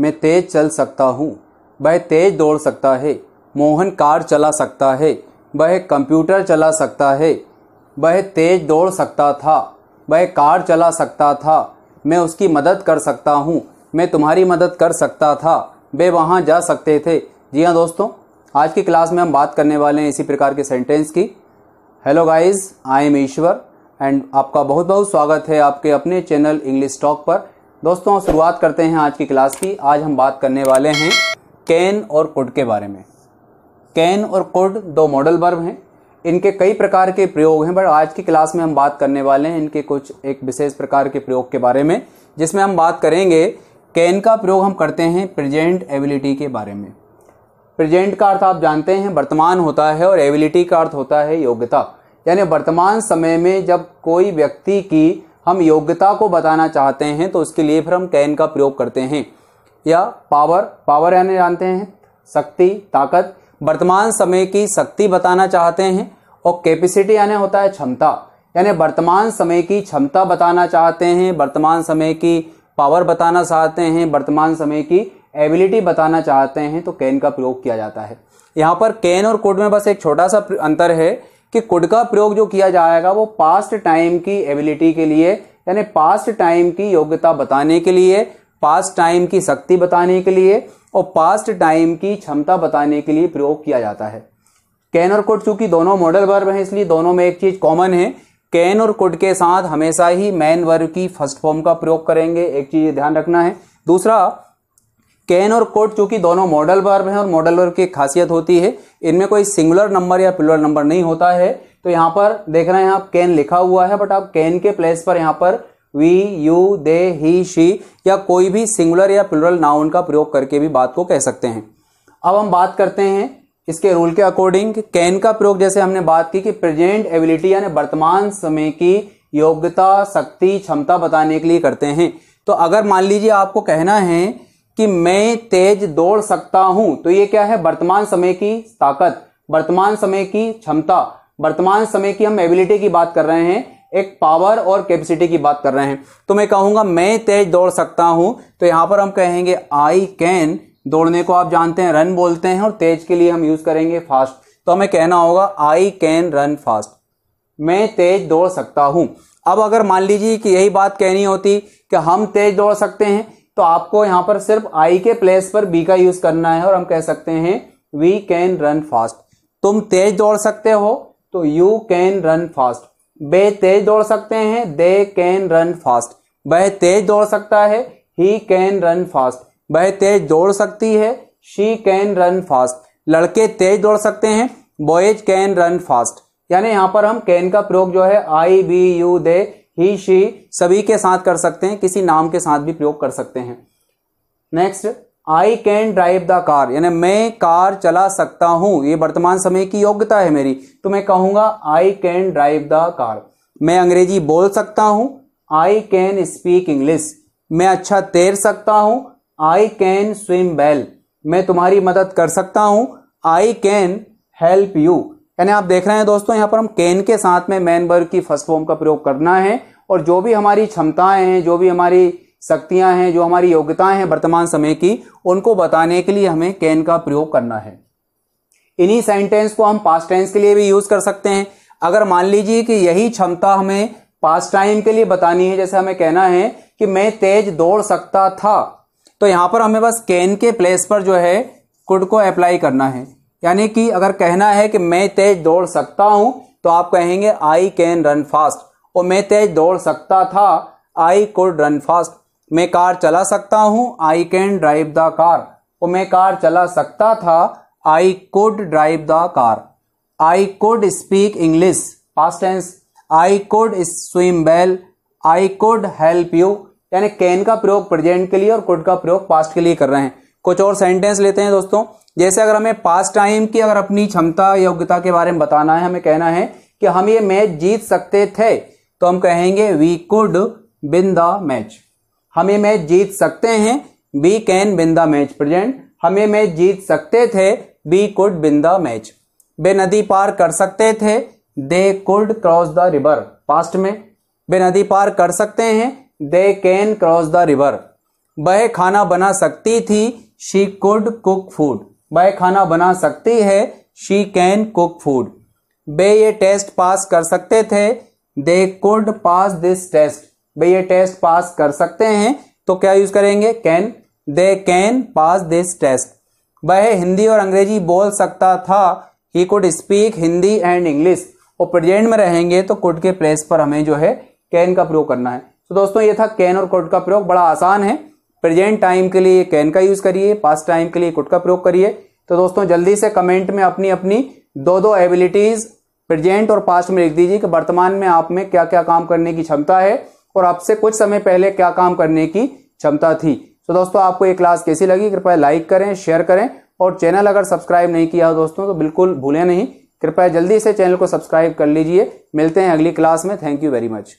मैं तेज चल सकता हूँ वह तेज दौड़ सकता है मोहन कार चला सकता है वह कंप्यूटर चला सकता है वह तेज दौड़ सकता था वह कार चला सकता था मैं उसकी मदद कर सकता हूँ मैं तुम्हारी मदद कर सकता था वे वहाँ जा सकते थे जी हाँ दोस्तों आज की क्लास में हम बात करने वाले हैं इसी प्रकार के सेंटेंस की hello guys I am Ishwar and आपका बहुत बहुत स्वागत है आपके अपने चैनल इंग्लिश टॉक पर दोस्तों शुरुआत करते हैं आज की क्लास की आज हम बात करने वाले हैं कैन और कुड के बारे में कैन और कुड दो मॉडल वर्ब हैं इनके कई प्रकार के प्रयोग हैं बट आज की क्लास में हम बात करने वाले हैं इनके कुछ एक विशेष प्रकार के प्रयोग के बारे में जिसमें हम बात करेंगे कैन का प्रयोग हम करते हैं प्रेजेंट एबिलिटी के बारे में प्रेजेंट का अर्थ आप जानते हैं वर्तमान होता है और एबिलिटी का अर्थ होता है योग्यता यानी वर्तमान समय में जब कोई व्यक्ति की हम योग्यता को बताना चाहते हैं तो उसके लिए फिर हम कैन का प्रयोग करते हैं या पावर पावर यानी जानते हैं शक्ति ताकत वर्तमान समय की शक्ति बताना चाहते हैं और कैपेसिटी यानी होता है क्षमता यानी वर्तमान समय की क्षमता बताना चाहते हैं वर्तमान समय की पावर बताना चाहते हैं वर्तमान समय की एबिलिटी बताना चाहते हैं तो कैन का प्रयोग किया जाता है यहाँ पर कैन और कोड में बस एक छोटा सा अंतर है कि कुड का प्रयोग जो किया जाएगा वो पास्ट टाइम की एबिलिटी के लिए यानी पास्ट टाइम की योग्यता बताने के लिए पास्ट टाइम की शक्ति बताने के लिए और पास्ट टाइम की क्षमता बताने के लिए प्रयोग किया जाता है कैन और कुड चूंकि दोनों मॉडल वर्ब हैं इसलिए दोनों में एक चीज़ कॉमन है कैन और कुड के साथ हमेशा ही मैन वर्ब की फर्स्ट फॉर्म का प्रयोग करेंगे एक चीज़ ध्यान रखना है दूसरा कैन और कोट चूंकि दोनों मॉडल वर्ब हैं और मॉडल वर्ब की खासियत होती है इनमें कोई सिंगुलर नंबर या पिलर नंबर नहीं होता है तो यहाँ पर देख रहे हैं आप कैन लिखा हुआ है बट आप कैन के प्लेस पर यहाँ पर we you they he she या कोई भी सिंगुलर या प्लुरल नाउन का प्रयोग करके भी बात को कह सकते हैं अब हम बात करते हैं इसके रूल के अकॉर्डिंग कैन का प्रयोग जैसे हमने बात की कि प्रेजेंट एबिलिटी यानी वर्तमान समय की योग्यता शक्ति क्षमता बताने के लिए करते हैं तो अगर मान लीजिए आपको कहना है कि मैं तेज दौड़ सकता हूं तो ये क्या है वर्तमान समय की ताकत वर्तमान समय की क्षमता वर्तमान समय की हम एबिलिटी की बात कर रहे हैं एक पावर और कैपेसिटी की बात कर रहे हैं तो मैं कहूंगा मैं तेज दौड़ सकता हूं तो यहां पर हम कहेंगे आई कैन दौड़ने को आप जानते हैं रन बोलते हैं और तेज के लिए हम यूज करेंगे फास्ट तो हमें कहना होगा आई कैन रन फास्ट मैं तेज दौड़ सकता हूं अब अगर मान लीजिए कि यही बात कहनी होती कि हम तेज दौड़ सकते हैं तो आपको यहां पर सिर्फ आई के प्लेस पर बी का यूज करना है और हम कह सकते हैं वी कैन रन फास्ट तुम तेज दौड़ सकते हो तो यू कैन रन फास्ट वे तेज दौड़ सकते हैं दे कैन रन फास्ट वह तेज दौड़ सकता है ही कैन रन फास्ट वह तेज दौड़ सकती है शी कैन रन फास्ट लड़के तेज दौड़ सकते हैं बॉयज कैन रन फास्ट यानी यहां पर हम कैन का प्रयोग जो है I we you they he she सभी के साथ कर सकते हैं किसी नाम के साथ भी प्रयोग कर सकते हैं next I can drive the car यानी मैं कार चला सकता हूं ये वर्तमान समय की योग्यता है मेरी तो मैं कहूंगा I can drive the car मैं अंग्रेजी बोल सकता हूं आई कैन स्पीक इंग्लिश मैं अच्छा तैर सकता हूं आई कैन स्विम वेल मैं तुम्हारी मदद कर सकता हूं आई कैन हेल्प यू यानी आप देख रहे हैं दोस्तों यहाँ पर हम केन के साथ में मैनबर्ग की फर्स्ट फॉर्म का प्रयोग करना है और जो भी हमारी क्षमताएं हैं जो भी हमारी शक्तियां हैं जो हमारी योग्यताएं हैं वर्तमान समय की उनको बताने के लिए हमें कैन का प्रयोग करना है इन्हीं सेंटेंस को हम पास्ट टेंस के लिए भी यूज कर सकते हैं अगर मान लीजिए कि यही क्षमता हमें पास्ट टाइम के लिए बतानी है जैसे हमें कहना है कि मैं तेज दौड़ सकता था तो यहां पर हमें बस कैन के प्लेस पर जो है कुड को अप्लाई करना है यानी कि अगर कहना है कि मैं तेज दौड़ सकता हूं तो आप कहेंगे आई कैन रन फास्ट और मैं तेज दौड़ सकता था आई कुड रन फास्ट मैं कार चला सकता हूं I can drive the car और मैं कार चला सकता था I could drive the car I could speak English past tense I could swim well I could help you यानी कैन का प्रयोग प्रेजेंट के लिए और कुड का प्रयोग पास्ट के लिए कर रहे हैं कुछ और सेंटेंस लेते हैं दोस्तों जैसे अगर हमें पास टाइम की अगर अपनी क्षमता योग्यता के बारे में बताना है हमें कहना है कि हम ये मैच जीत सकते थे तो हम कहेंगे we could win the match हम ये मैच जीत सकते हैं we can win the match present हम ये मैच जीत सकते थे we could win the match वे नदी पार कर सकते थे they could cross the river past में वे नदी पार कर सकते हैं they can cross the river वह खाना बना सकती थी शी कुड कुक फूड वह खाना बना सकती है शी कैन कुक फूड वे ये टेस्ट पास कर सकते थे they could pass this test वे ये टेस्ट पास कर सकते हैं तो क्या यूज करेंगे can they can pass this test वह हिंदी और अंग्रेजी बोल सकता था he could speak Hindi and English और प्रेजेंट में रहेंगे तो कुड के प्लेस पर हमें जो है कैन का प्रयोग करना है तो दोस्तों ये था कैन और कुड का प्रयोग बड़ा आसान है प्रेजेंट टाइम के लिए कैन का यूज़ करिए पास्ट टाइम के लिए कुट का प्रयोग करिए तो दोस्तों जल्दी से कमेंट में अपनी अपनी दो दो एबिलिटीज़ प्रेजेंट और पास्ट में लिख दीजिए कि वर्तमान में आप में क्या क्या काम करने की क्षमता है और आपसे कुछ समय पहले क्या काम करने की क्षमता थी तो दोस्तों आपको ये क्लास कैसी लगी कृपया लाइक करें शेयर करें और चैनल अगर सब्सक्राइब नहीं किया हो दोस्तों तो बिल्कुल भूलें नहीं कृपया जल्दी से चैनल को सब्सक्राइब कर लीजिए मिलते हैं अगली क्लास में थैंक यू वेरी मच